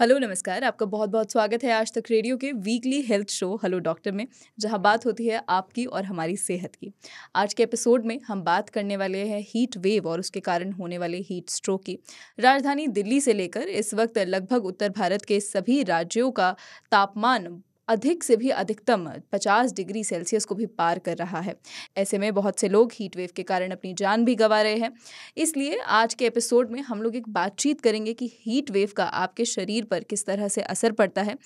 Hello नमस्कार आपका बहुत बहुत स्वागत है आज तक रेडियो के weekly health show hello doctor में जहां बात होती है आपकी और हमारी सेहत की आज के एपिसोड में हम बात करने वाले हैं हीट वेव और उसके कारण होने वाले हीट स्ट्रोक की राजधानी दिल्ली से लेकर इस वक्त लगभग उत्तर भारत के सभी राज्यों का तापमान अधिक से भी अधिकतम 50 डिग्री सेल्सियस को भी पार कर रहा है ऐसे में बहुत से लोग हीट वेव के कारण अपनी जान भी गंवा रहे हैं इसलिए आज के एपिसोड में हम लोग एक बातचीत करेंगे कि हीट वेव का आपके शरीर पर किस तरह से असर पड़ता है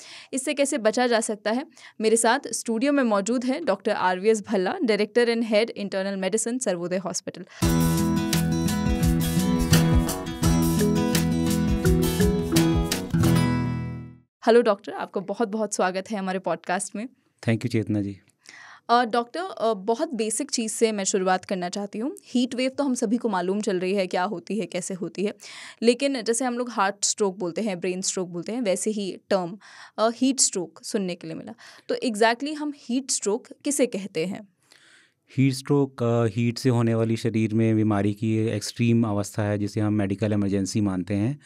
इससे कैसे बचा जा सकता है मेरे साथ स्टूडियो में मौजूद है doctor R V S Bhalla director and head internal medicine Sarvodaya hospital hello doctor आपका बहुत बहुत स्वागत है हमारे पॉडकास्ट में thank you Chetna ji doctor uh, uh, बहुत बेसिक चीज़ से मैं शुरुआत करना चाहती हूँ हीट वेव तो हम सभी को मालूम चल रही है क्या होती है कैसे होती है लेकिन जैसे हम लोग हार्ट स्ट्रोक बोलते हैं ब्रेन स्ट्रोक बोलते हैं वैसे ही टर्म हीट स्ट्रोक सुनने के लिए मिला तो एग्जैक्टली exactly हम हीट स्ट्रोक किसे कहते हैं हीट स्ट्रोक हीट से होने वाली शरीर में बीमारी की एक्सट्रीम अवस्था है जिसे हम मेडिकल इमरजेंसी मानते हैं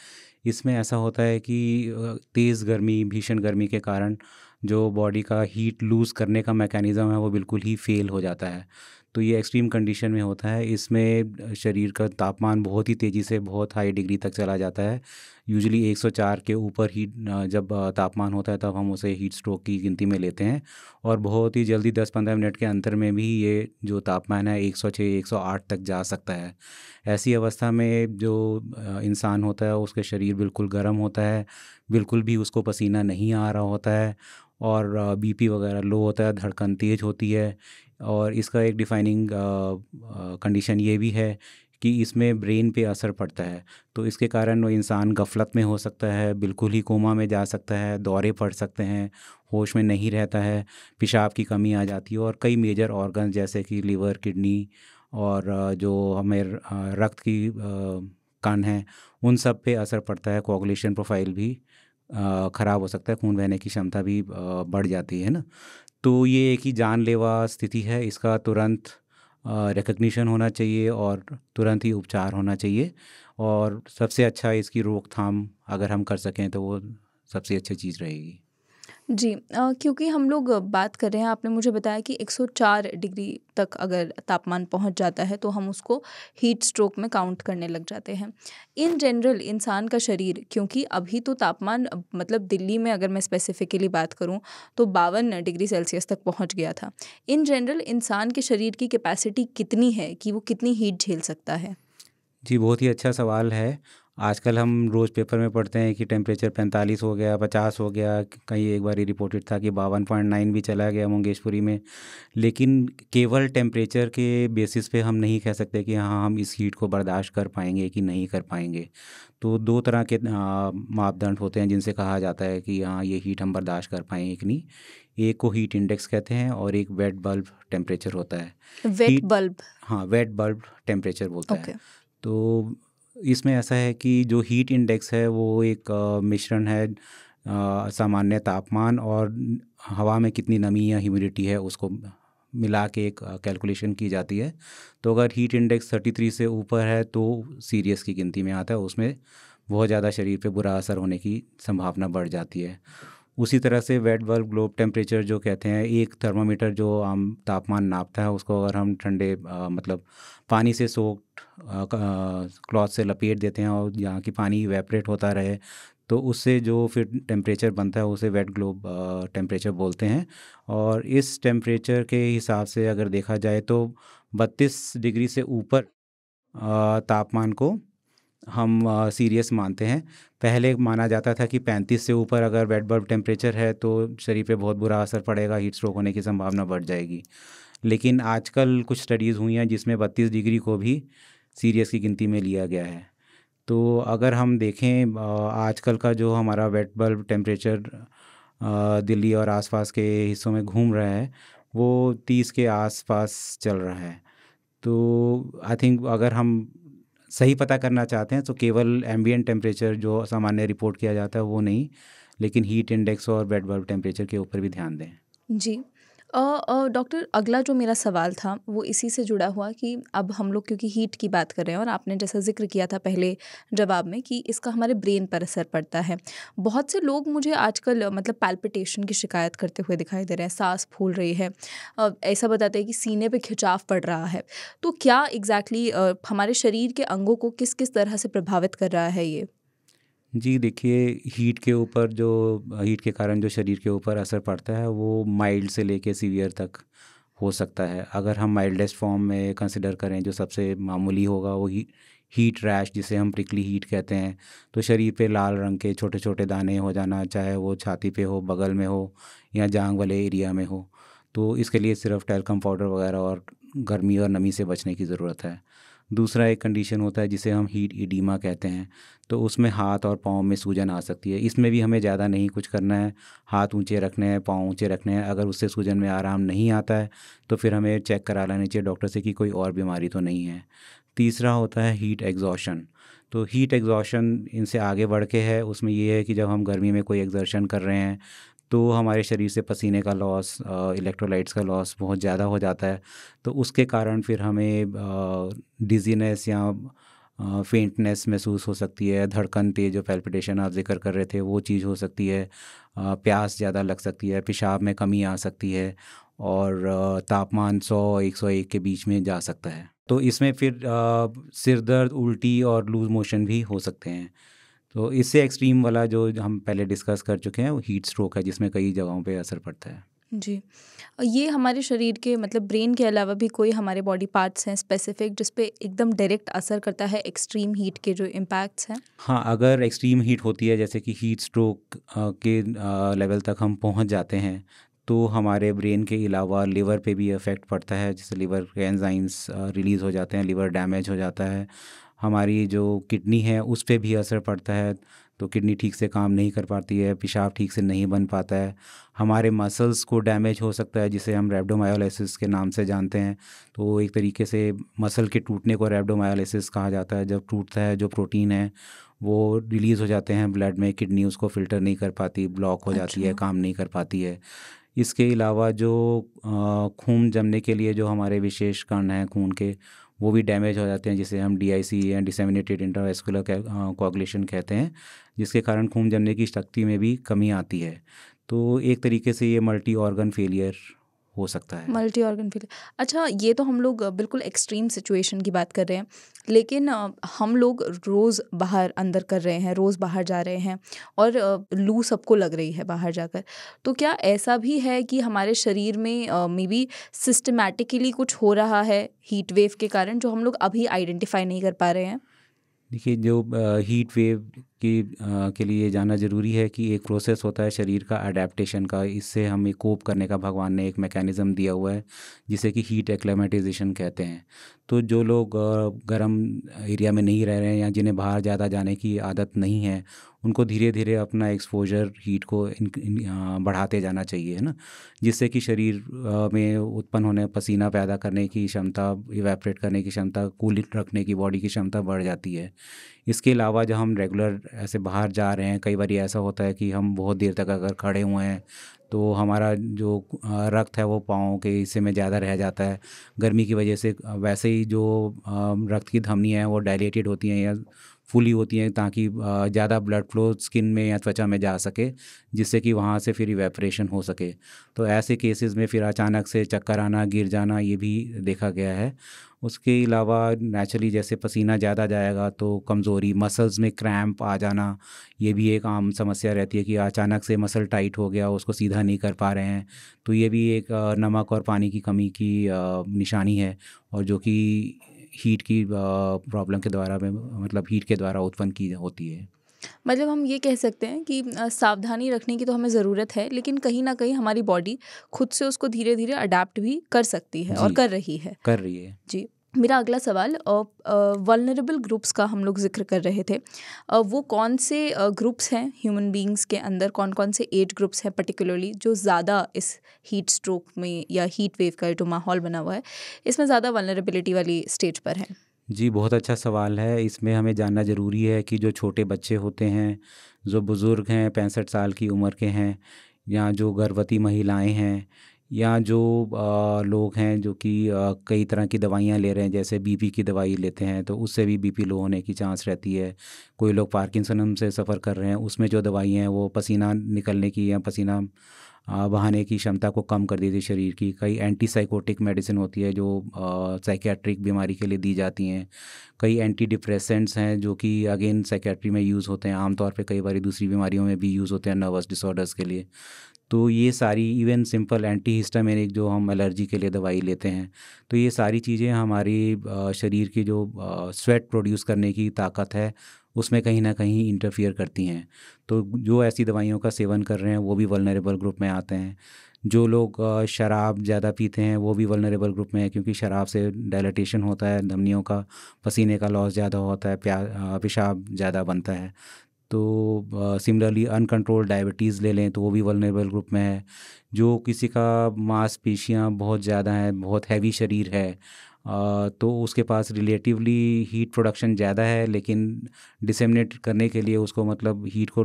इसमें ऐसा होता है कि तेज़ गर्मी भीषण गर्मी के कारण जो बॉडी का हीट लूज़ करने का मैकेनिज़्म है वो बिल्कुल ही फेल हो जाता है तो ये एक्सट्रीम कंडीशन में होता है इसमें शरीर का तापमान बहुत ही तेज़ी से बहुत हाई डिग्री तक चला जाता है यूजली 104 के ऊपर ही जब तापमान होता है तब हम उसे हीट स्ट्रोक की गिनती में लेते हैं और बहुत ही जल्दी 10-15 मिनट के अंतर में भी ये जो तापमान है 106 108 तक जा सकता है ऐसी अवस्था में जो इंसान होता है उसका शरीर बिल्कुल गर्म होता है बिल्कुल भी उसको पसीना नहीं आ रहा होता है और बीपी वगैरह लो होता है धड़कन तेज़ होती है और इसका एक डिफाइनिंग कंडीशन ये भी है कि इसमें ब्रेन पे असर पड़ता है तो इसके कारण वो इंसान गफलत में हो सकता है बिल्कुल ही कोमा में जा सकता है दौरे पड़ सकते हैं होश में नहीं रहता है पेशाब की कमी आ जाती है और कई मेजर ऑर्गन जैसे कि लीवर किडनी और जो हमें रक्त की कान है उन सब पे असर पड़ता है कोगुलेशन प्रोफाइल भी ख़राब हो सकता है खून बहने की क्षमता भी बढ़ जाती है ना तो ये एक ही जानलेवा स्थिति है इसका तुरंत रिकग्निशन होना चाहिए और तुरंत ही उपचार होना चाहिए और सबसे अच्छा इसकी रोकथाम अगर हम कर सकें तो वो सबसे अच्छी चीज़ रहेगी जी आ, क्योंकि हम लोग बात कर रहे हैं आपने मुझे बताया कि 104 डिग्री तक अगर तापमान पहुंच जाता है तो हम उसको हीट स्ट्रोक में काउंट करने लग जाते हैं इन जनरल इंसान का शरीर क्योंकि अभी तो तापमान मतलब दिल्ली में अगर मैं स्पेसिफिकली बात करूं तो बावन डिग्री सेल्सियस तक पहुंच गया था इन जनरल इंसान के शरीर की कैपेसिटी कितनी है कि वो कितनी हीट झेल सकता है जी बहुत ही अच्छा सवाल है आजकल हम रोज़ पेपर में पढ़ते हैं कि टेम्परेचर पैंतालीस हो गया पचास हो गया कहीं एक बार रिपोर्टेड था कि बावन पॉइंट नाइन भी चला गया मंगेशपुरी में लेकिन केवल टेम्परेचर के बेसिस पे हम नहीं कह सकते कि हाँ हम इस हीट को बर्दाश्त कर पाएंगे कि नहीं कर पाएंगे तो दो तरह के मापदंड होते हैं जिनसे कहा जाता है कि हाँ ये हीट हम बर्दाश्त कर पाएंगे कि नहीं एक को हीट इंडेक्स कहते हैं और एक वेट बल्ब टेम्परेचर होता है वेट बल्ब हाँ वेट बल्ब टेम्परेचर बोलता है तो इसमें ऐसा है कि जो हीट इंडेक्स है वो एक मिश्रण है सामान्य तापमान और हवा में कितनी नमी या ह्यूमिडिटी है उसको मिला के एक कैलकुलेशन की जाती है तो अगर हीट इंडेक्स 33 से ऊपर है तो सीरियस की गिनती में आता है उसमें बहुत ज़्यादा शरीर पे बुरा असर होने की संभावना बढ़ जाती है उसी तरह से वेट बल्ब ग्लोब टेम्परेचर जो कहते हैं एक थर्मामीटर जो आम तापमान नापता है उसको अगर हम ठंडे मतलब पानी से सोक्ड क्लॉथ से लपेट देते हैं और यहाँ की पानी वेपरेट होता रहे तो उससे जो फिर टेम्परेचर बनता है उसे वेट ग्लोब टेम्परेचर बोलते हैं और इस टेम्परेचर के हिसाब से अगर देखा जाए तो 32 डिग्री से ऊपर तापमान को हम सीरियस मानते हैं पहले माना जाता था कि 35 से ऊपर अगर बेड बल्ब टेम्परेचर है तो शरीर पे बहुत बुरा असर पड़ेगा हीट स्ट्रोक होने की संभावना बढ़ जाएगी लेकिन आजकल कुछ स्टडीज़ हुई हैं जिसमें 32 डिग्री को भी सीरियस की गिनती में लिया गया है तो अगर हम देखें आजकल का जो हमारा बेड बल्ब टेम्परेचर दिल्ली और आसपास के हिस्सों में घूम रहा है वो तीस के आसपास चल रहा है तो आई थिंक अगर हम सही पता करना चाहते हैं तो केवल एम्बियन टेम्परेचर जो सामान्य रिपोर्ट किया जाता है वो नहीं लेकिन हीट इंडेक्स और बेड बल्ब टेम्परेचर के ऊपर भी ध्यान दें जी डॉक्टर अगला जो मेरा सवाल था वो इसी से जुड़ा हुआ कि अब हम लोग क्योंकि हीट की बात कर रहे हैं और आपने जैसा जिक्र किया था पहले जवाब में कि इसका हमारे ब्रेन पर असर पड़ता है बहुत से लोग मुझे आजकल मतलब पैल्पिटेशन की शिकायत करते हुए दिखाई दे रहे हैं सांस फूल रही है ऐसा बताते हैं कि सीने पर खिंचाव पड़ रहा है तो क्या एग्जैक्टली exactly, हमारे शरीर के अंगों को किस किस तरह से प्रभावित कर रहा है ये जी देखिए हीट के ऊपर जो हीट के कारण जो शरीर के ऊपर असर पड़ता है वो माइल्ड से लेके सीवियर तक हो सकता है अगर हम माइल्डेस्ट फॉर्म में कंसिडर करें जो सबसे मामूली होगा वो ही हीट रैश जिसे हम प्रिकली हीट कहते हैं तो शरीर पे लाल रंग के छोटे छोटे दाने हो जाना चाहे वो छाती पे हो बगल में हो या जांग वाले एरिया में हो तो इसके लिए सिर्फ टेलकम पाउडर वगैरह और गर्मी और नमी से बचने की ज़रूरत है दूसरा एक कंडीशन होता है जिसे हम हीट इडीमा कहते हैं तो उसमें हाथ और पाँव में सूजन आ सकती है इसमें भी हमें ज़्यादा नहीं कुछ करना है हाथ ऊंचे रखने हैं पाँव ऊंचे रखने हैं अगर उससे सूजन में आराम नहीं आता है तो फिर हमें चेक करा लेना चाहिए डॉक्टर से कि कोई और बीमारी तो नहीं है तीसरा होता है हीट एग्जॉशन तो हीट एग्जॉशन इनसे आगे बढ़ के है उसमें ये है कि जब हम गर्मी में कोई एग्जर्शन कर रहे हैं तो हमारे शरीर से पसीने का लॉस इलेक्ट्रोलाइट्स का लॉस बहुत ज़्यादा हो जाता है तो उसके कारण फिर हमें डिजीनेस या फेंटनेस महसूस हो सकती है धड़कन तेज जो पैल्पिटेशन आप जिक्र कर रहे थे वो चीज़ हो सकती है प्यास ज़्यादा लग सकती है पेशाब में कमी आ सकती है और तापमान 100 101 के बीच में जा सकता है तो इसमें फिर सिर दर्द उल्टी और लूज मोशन भी हो सकते हैं तो इससे एक्सट्रीम वाला जो हम पहले डिस्कस कर चुके हैं वो हीट स्ट्रोक है जिसमें कई जगहों पे असर पड़ता है जी ये हमारे शरीर के मतलब ब्रेन के अलावा भी कोई हमारे बॉडी पार्ट्स हैं स्पेसिफिक जिस पे एकदम डायरेक्ट असर करता है एक्सट्रीम हीट के जो इम्पैक्ट्स हैं हाँ अगर एक्सट्रीम हीट होती है जैसे कि हीट स्ट्रोक के लेवल तक हम पहुँच जाते हैं तो हमारे ब्रेन के अलावा लिवर पे भी इफ़ेक्ट पड़ता है जैसे लिवर के एंजाइम्स रिलीज़ हो जाते हैं लिवर डैमेज हो जाता है हमारी जो किडनी है उस पर भी असर पड़ता है तो किडनी ठीक से काम नहीं कर पाती है पेशाब ठीक से नहीं बन पाता है हमारे मसल्स को डैमेज हो सकता है जिसे हम रेबडोमायोलिसिस के नाम से जानते हैं तो एक तरीके से मसल के टूटने को रेबडोमायोलिसिस कहा जाता है जब टूटता है जो प्रोटीन है वो रिलीज़ हो जाते हैं ब्लड में किडनी उसको फिल्टर नहीं कर पाती ब्लॉक हो जाती है अच्छा। काम नहीं कर पाती है इसके अलावा जो खून जमने के लिए जो हमारे विशेष कण हैं खून के वो भी डैमेज हो जाते हैं जिसे हम डी आई सी या डिसेमिनेटेड इंटरवेस्कुलर कोगुलेशन कहते हैं जिसके कारण खून जमने की शक्ति में भी कमी आती है तो एक तरीके से ये मल्टी ऑर्गन फेलियर हो सकता है मल्टी ऑर्गन फेलियर अच्छा ये तो हम लोग बिल्कुल एक्सट्रीम सिचुएशन की बात कर रहे हैं लेकिन हम लोग रोज़ बाहर अंदर कर रहे हैं रोज़ बाहर जा रहे हैं और लू सबको लग रही है बाहर जाकर तो क्या ऐसा भी है कि हमारे शरीर में मे बी सिस्टमेटिकली कुछ हो रहा है हीट वेव के कारण जो हम लोग अभी आइडेंटिफाई नहीं कर पा रहे हैं देखिए जो हीट वेव की आ, के लिए जाना ज़रूरी है कि एक प्रोसेस होता है शरीर का अडेप्टशन का इससे हमें कोप करने का भगवान ने एक मैकेनिज़्म दिया हुआ है जिसे कि हीट एक्लेमेटाइजेशन कहते हैं तो जो लोग गर्म एरिया में नहीं रह रहे हैं या जिन्हें बाहर ज़्यादा जाने की आदत नहीं है उनको धीरे धीरे अपना एक्सपोजर हीट को इन, इन, बढ़ाते जाना चाहिए है ना जिससे कि शरीर में उत्पन्न होने पसीना पैदा करने की क्षमता इवेपरेट करने की क्षमता कूल रखने की बॉडी की क्षमता बढ़ जाती है इसके अलावा जब हम रेगुलर ऐसे बाहर जा रहे हैं कई बार ऐसा होता है कि हम बहुत देर तक अगर खड़े हुए हैं तो हमारा जो रक्त है वो पाँव के हिस्से में ज़्यादा रह जाता है गर्मी की वजह से वैसे ही जो रक्त की धमनी है वो डायलेटेड होती हैं या फुली होती हैं ताकि ज़्यादा ब्लड फ्लो स्किन में या त्वचा में जा सके जिससे कि वहाँ से फिर इवेपरेशन हो सके तो ऐसे केसेस में फिर अचानक से चक्कर आना गिर जाना ये भी देखा गया है उसके अलावा नेचुरली जैसे पसीना ज़्यादा जाएगा तो कमज़ोरी मसल्स में क्रैम्प आ जाना ये भी एक आम समस्या रहती है कि अचानक से मसल टाइट हो गया उसको सीधा पौधा नहीं कर पा रहे हैं तो ये भी एक नमक और पानी की कमी की निशानी है और जो कि हीट की प्रॉब्लम के द्वारा में मतलब हीट के द्वारा उत्पन्न की होती है मतलब हम ये कह सकते हैं कि सावधानी रखने की तो हमें ज़रूरत है लेकिन कहीं ना कहीं हमारी बॉडी खुद से उसको धीरे धीरे अडाप्ट भी कर सकती है और कर रही है कर रही है जी मेरा अगला सवाल वलनरेबल ग्रुप्स का हम लोग जिक्र कर रहे थे वो कौन से ग्रुप्स हैं ह्यूमन बीइंग्स के अंदर कौन कौन से एज ग्रुप्स हैं पर्टिकुलरली जो ज़्यादा इस हीट स्ट्रोक में या हीट वेव का जो माहौल बना हुआ है इसमें ज़्यादा वलनरेबिलिटी वाली स्टेज पर है जी बहुत अच्छा सवाल है इसमें हमें जानना ज़रूरी है कि जो छोटे बच्चे होते हैं जो बुज़ुर्ग हैं पैंसठ साल की उम्र के हैं या जो गर्भवती महिलाएं हैं या जो आ, लोग हैं जो कि कई तरह की दवाइयाँ ले रहे हैं जैसे बीपी की दवाई लेते हैं तो उससे भी बीपी लो होने की चांस रहती है कोई लोग पार्किंसन से सफ़र कर रहे हैं उसमें जो दवाई हैं वो पसीना निकलने की या पसीना बहाने की क्षमता को कम कर देती है शरीर की कई एंटी साइकोटिक मेडिसिन होती है जो साइकेट्रिक बीमारी के लिए दी जाती हैं कई एंटी डिप्रेसेंट्स हैं जो कि अगेन साइकेट्री में यूज़ होते हैं आमतौर पे कई बार दूसरी बीमारियों में भी यूज़ होते हैं नर्वस डिसऑर्डर्स के लिए तो ये सारी इवन सिंपल एंटी हिस्टामिनिक जो हम एलर्जी के लिए दवाई लेते हैं तो ये सारी चीज़ें हमारी शरीर की जो स्वेट प्रोड्यूस करने की ताकत है उसमें कहीं ना कहीं इंटरफियर करती हैं तो जो ऐसी दवाइयों का सेवन कर रहे हैं वो भी वलनरेबल ग्रुप में आते हैं जो लोग शराब ज़्यादा पीते हैं वो भी वलनरेबल ग्रुप में है क्योंकि शराब से डायलटेशन होता है धमनियों का पसीने का लॉस ज़्यादा होता है प्या पेशाब ज़्यादा बनता है तो सिमिलरली अनकंट्रोल्ड डायबिटीज़ ले लें तो वो भी वलनेबल ग्रुप में है जो किसी का मांसपेशियाँ बहुत ज़्यादा हैं बहुत हैवी शरीर है तो उसके पास रिलेटिवली हीट प्रोडक्शन ज़्यादा है लेकिन डिसेमिनेट करने के लिए उसको मतलब हीट को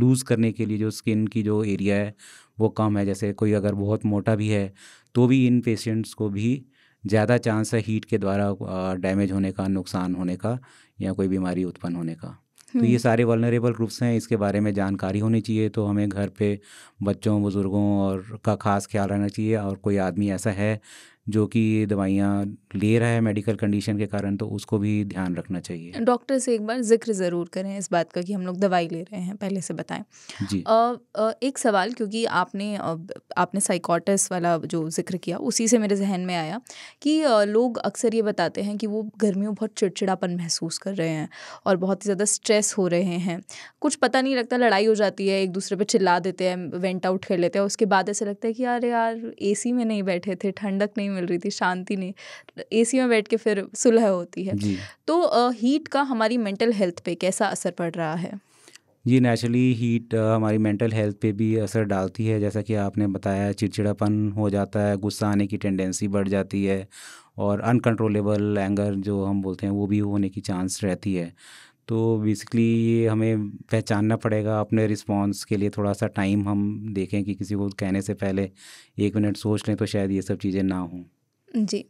लूज़ करने के लिए जो स्किन की जो एरिया है वो कम है जैसे कोई अगर बहुत मोटा भी है तो भी इन पेशेंट्स को भी ज़्यादा चांस है हीट के द्वारा डैमेज होने का नुकसान होने का या कोई बीमारी उत्पन्न होने का तो ये हम्म। सारे वलनरेबल ग्रुप्स हैं इसके बारे में जानकारी होनी चाहिए तो हमें घर पे बच्चों बुज़ुर्गों और का खास ख्याल रखना चाहिए और कोई आदमी ऐसा है जो कि ये दवाइयाँ ले रहा है मेडिकल कंडीशन के कारण तो उसको भी ध्यान रखना चाहिए डॉक्टर से एक बार जिक्र ज़रूर करें इस बात का कि हम लोग दवाई ले रहे हैं पहले से बताएं जी आ, एक सवाल क्योंकि आपने आपने साइकोटिस वाला जो जिक्र किया उसी से मेरे जहन में आया कि लोग अक्सर ये बताते हैं कि वो गर्मियों बहुत चिड़चिड़ापन महसूस कर रहे हैं और बहुत ही ज़्यादा स्ट्रेस हो रहे हैं कुछ पता नहीं लगता लड़ाई हो जाती है एक दूसरे पर चिल्ला देते हैं वेंट आउट कर लेते हैं उसके बाद ऐसा लगता है कि यार यार ए में नहीं बैठे थे ठंडक नहीं मिल रही थी शांति नहीं एसी में बैठ के फिर सुलह होती है तो हीट का हमारी मेंटल हेल्थ पे कैसा असर पड़ रहा है जी नेचुरली हीट हमारी मेंटल हेल्थ पे भी असर डालती है जैसा कि आपने बताया चिड़चिड़ापन हो जाता है गुस्सा आने की टेंडेंसी बढ़ जाती है और अनकंट्रोलेबल एंगर जो हम बोलते हैं वो भी होने की चांस रहती है तो बेसिकली ये हमें पहचानना पड़ेगा अपने रिस्पांस के लिए थोड़ा सा टाइम हम देखें कि किसी को कहने से पहले एक मिनट सोच लें तो शायद ये सब चीज़ें ना हों जी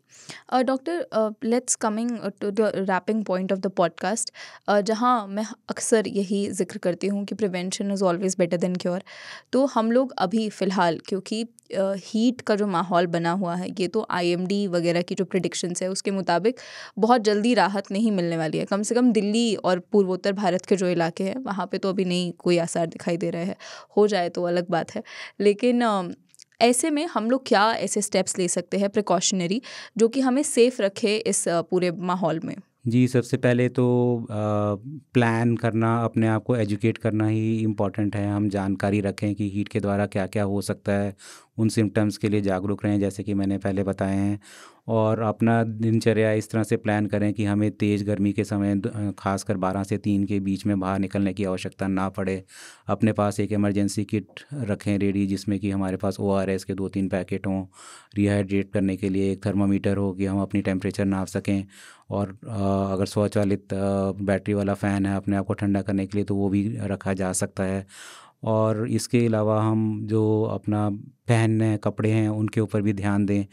doctor let's coming to the wrapping point of the podcast जहाँ मैं अक्सर यही जिक्र करती हूँ कि prevention is always better than cure तो हम लोग अभी फ़िलहाल क्योंकि हीट का जो माहौल बना हुआ है ये तो आईएमडी वगैरह की जो प्रडिक्शंस है उसके मुताबिक बहुत जल्दी राहत नहीं मिलने वाली है कम से कम दिल्ली और पूर्वोत्तर भारत के जो इलाके हैं वहाँ पे तो अभी नहीं कोई आसार दिखाई दे रहे हैं हो जाए तो अलग बात है लेकिन uh, ऐसे में हम लोग क्या ऐसे स्टेप्स ले सकते हैं प्रिकॉशनरी जो कि हमें सेफ रखे इस पूरे माहौल में जी सबसे पहले तो प्लान करना अपने आप को एजुकेट करना ही इम्पॉर्टेंट है हम जानकारी रखें कि हीट के द्वारा क्या क्या हो सकता है उन सिम्टम्स के लिए जागरूक रहें जैसे कि मैंने पहले बताए हैं और अपना दिनचर्या इस तरह से प्लान करें कि हमें तेज़ गर्मी के समय खासकर 12 से 3 के बीच में बाहर निकलने की आवश्यकता ना पड़े अपने पास एक इमरजेंसी किट रखें रेडी जिसमें कि हमारे पास ओ के दो तीन पैकेट हों रिहाइड्रेट करने के लिए एक थर्मामीटर हो कि हम अपनी टेम्परेचर नाप सकें और अगर स्वचालित बैटरी वाला फ़ैन है अपने आप को ठंडा करने के लिए तो वो भी रखा जा सकता है और इसके अलावा हम जो अपना पहनने कपड़े हैं उनके ऊपर भी ध्यान दें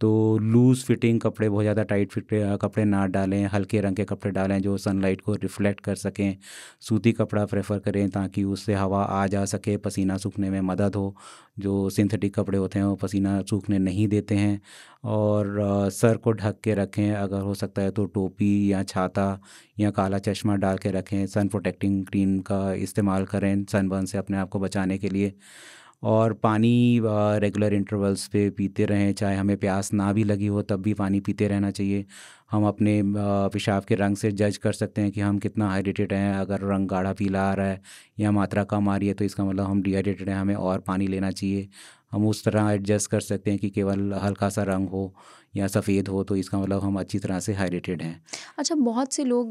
तो लूज़ फिटिंग कपड़े बहुत ज़्यादा टाइट फिट कपड़े ना डालें हल्के रंग के कपड़े डालें जो सनलाइट को रिफ्लेक्ट कर सकें सूती कपड़ा प्रेफर करें ताकि उससे हवा आ जा सके पसीना सूखने में मदद हो जो सिंथेटिक कपड़े होते हैं वो पसीना सूखने नहीं देते हैं और सर को ढक के रखें अगर हो सकता है तो टोपी या छाता या काला चश्मा डाल के रखें सन प्रोटेक्टिंग क्रीम का इस्तेमाल करें सनबर्न से अपने आप को बचाने के लिए और पानी रेगुलर इंटरवल्स पे पीते रहें चाहे हमें प्यास ना भी लगी हो तब भी पानी पीते रहना चाहिए हम अपने पेशाब के रंग से जज कर सकते हैं कि हम कितना हाइड्रेटेड हैं अगर रंग गाढ़ा पीला आ रहा है या मात्रा कम आ रही है तो इसका मतलब हम डिहाइड्रेटेड हैं हमें और पानी लेना चाहिए हम उस तरह एडजस्ट कर सकते हैं कि केवल हल्का सा रंग हो या सफ़ेद हो तो इसका मतलब हम अच्छी तरह से हाइड्रेटेड हैं अच्छा बहुत से लोग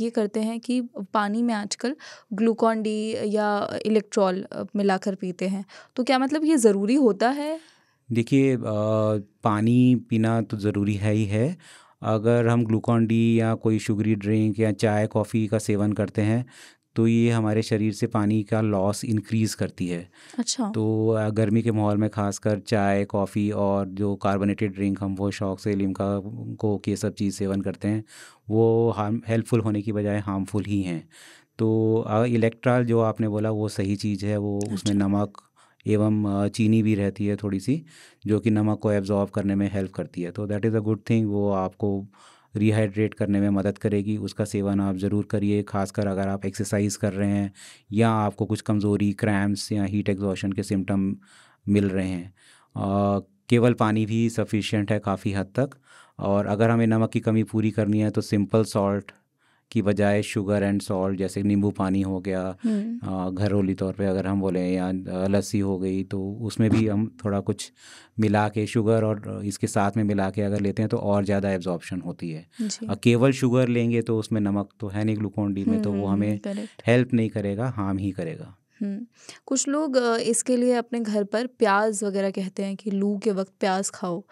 ये करते हैं कि पानी में आजकल ग्लूकॉन डी या इलेक्ट्रॉल मिलाकर पीते हैं तो क्या मतलब ये ज़रूरी होता है देखिए पानी पीना तो ज़रूरी है ही है अगर हम ग्लूकॉन डी या कोई शुगरी ड्रिंक या चाय कॉफ़ी का सेवन करते हैं तो ये हमारे शरीर से पानी का लॉस इंक्रीज करती है अच्छा तो गर्मी के माहौल में खासकर चाय कॉफ़ी और जो कार्बोनेटेड ड्रिंक हम वो शौक से लिमका कोक ये सब चीज़ सेवन करते हैं वो हार्म हेल्पफुल होने की बजाय हार्मफुल ही हैं तो इलेक्ट्रॉल जो आपने बोला वो सही चीज़ है वो अच्छा। उसमें नमक एवं चीनी भी रहती है थोड़ी सी जो कि नमक को एब्जॉर्ब करने में हेल्प करती है तो that is a good thing वो आपको रिहाइड्रेट करने में मदद करेगी उसका सेवन आप ज़रूर करिए खासकर अगर आप एक्सरसाइज कर रहे हैं या आपको कुछ कमज़ोरी क्रैम्प्स या हीट एग्जॉशन के सिम्टम मिल रहे हैं आ, केवल पानी भी सफिशेंट है काफ़ी हद तक और अगर हमें नमक की कमी पूरी करनी है तो सिंपल सॉल्ट की बजाय शुगर एंड सॉल्ट जैसे नींबू पानी हो गया हम्म। घरोली तौर पे अगर हम बोले या लस्सी हो गई तो उसमें भी हम थोड़ा कुछ मिला के शुगर और इसके साथ में मिला के अगर लेते हैं तो और ज़्यादा एब्जॉर्बशन होती है और केवल शुगर लेंगे तो उसमें नमक तो है नहीं ग्लूकोन डी में तो वो हम्म, हमें हेल्प नहीं करेगा हार्म ही करेगा हम्म। कुछ लोग इसके लिए अपने घर पर प्याज वगैरह कहते हैं कि लू के वक्त प्याज खाओ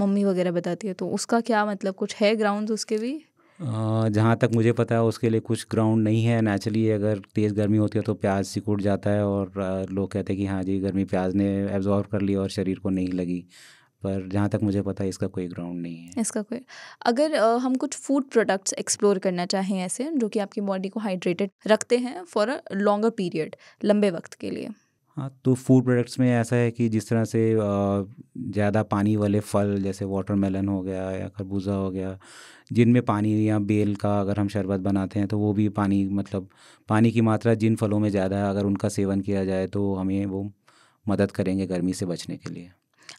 मम्मी वगैरह बताती है तो उसका क्या मतलब कुछ है ग्राउंड उसके भी जहाँ तक मुझे पता है उसके लिए कुछ ग्राउंड नहीं है नेचुरली अगर तेज़ गर्मी होती है तो प्याज सिकुड़ जाता है और लोग कहते हैं कि हाँ जी गर्मी प्याज ने एब्जॉर्व कर ली और शरीर को नहीं लगी पर जहाँ तक मुझे पता है इसका कोई ग्राउंड नहीं है इसका कोई अगर हम कुछ फूड प्रोडक्ट्स एक्सप्लोर करना चाहें ऐसे जो कि आपकी बॉडी को हाइड्रेटेड रखते हैं फॉर अ लॉन्गर पीरियड लंबे वक्त के लिए हाँ तो फूड प्रोडक्ट्स में ऐसा है कि जिस तरह से ज़्यादा पानी वाले फल जैसे वाटरमेलन हो गया या खरबूजा हो गया जिनमें पानी या बेल का अगर हम शरबत बनाते हैं तो वो भी पानी मतलब पानी की मात्रा जिन फलों में ज़्यादा है अगर उनका सेवन किया जाए तो हमें वो मदद करेंगे गर्मी से बचने के लिए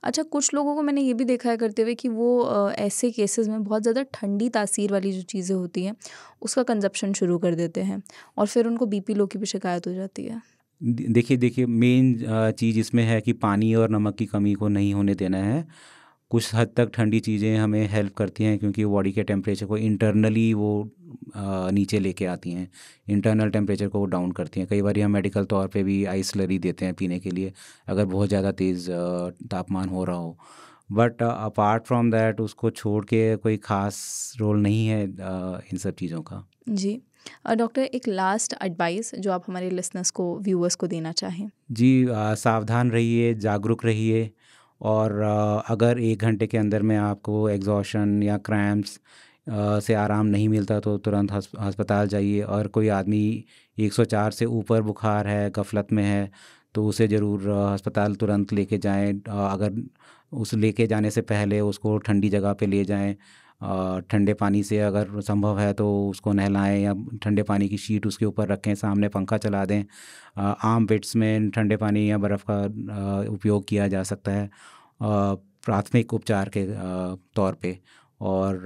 अच्छा कुछ लोगों को मैंने ये भी देखा है करते हुए कि वो ऐसे केसेस में बहुत ज़्यादा ठंडी तासीर वाली जो चीज़ें होती हैं उसका कंजप्शन शुरू कर देते हैं और फिर उनको बीपी लो की भी शिकायत हो जाती है देखिए देखिए मेन चीज़ इसमें है कि पानी और नमक की कमी को नहीं होने देना है कुछ हद तक ठंडी चीज़ें हमें हेल्प करती हैं क्योंकि बॉडी के टेम्परेचर को इंटरनली वो नीचे लेके आती हैं इंटरनल टेम्परेचर को वो डाउन करती हैं कई बार हम मेडिकल तौर पे भी आइस लरी देते हैं पीने के लिए अगर बहुत ज़्यादा तेज़ तापमान हो रहा हो बट अपार्ट फ्रॉम दैट उसको छोड़ के कोई ख़ास रोल नहीं है इन सब चीज़ों का जी डॉक्टर एक लास्ट एडवाइस जो आप हमारे लिसनर्स को व्यूअर्स को देना चाहें जी आ, सावधान रहिए जागरूक रहिए और आ, अगर एक घंटे के अंदर में आपको एग्जॉशन या क्रैम्प्स से आराम नहीं मिलता तो तुरंत अस्पताल जाइए और कोई आदमी 104 से ऊपर बुखार है गफलत में है तो उसे ज़रूर अस्पताल तुरंत लेके जाएं अगर उस लेके जाने से पहले उसको ठंडी जगह पे ले जाएं ठंडे पानी से अगर संभव है तो उसको नहलाएं या ठंडे पानी की शीट उसके ऊपर रखें सामने पंखा चला दें आम पिट्स में ठंडे पानी या बर्फ़ का उपयोग किया जा सकता है प्राथमिक उपचार के तौर पे और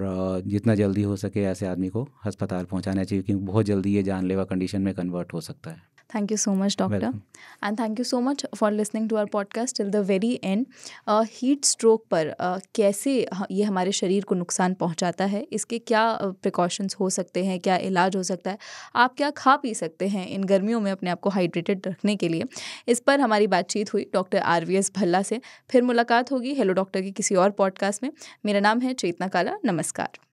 जितना जल्दी हो सके ऐसे आदमी को अस्पताल पहुंचाना चाहिए क्योंकि बहुत जल्दी ये जानलेवा कंडीशन में कन्वर्ट हो सकता है thank you so much doctor and thank you so much for listening to our podcast till the very end heat stroke पर uh, कैसे uh, ये हमारे शरीर को नुकसान पहुंचाता है इसके क्या प्रिकॉशंस uh, हो सकते हैं क्या इलाज हो सकता है आप क्या खा पी सकते हैं इन गर्मियों में अपने आप को हाइड्रेटेड रखने के लिए इस पर हमारी बातचीत हुई doctor R V S Bhalla से फिर मुलाकात होगी हेलो डॉक्टर की किसी और पॉडकास्ट में मेरा नाम है चेतना काला नमस्कार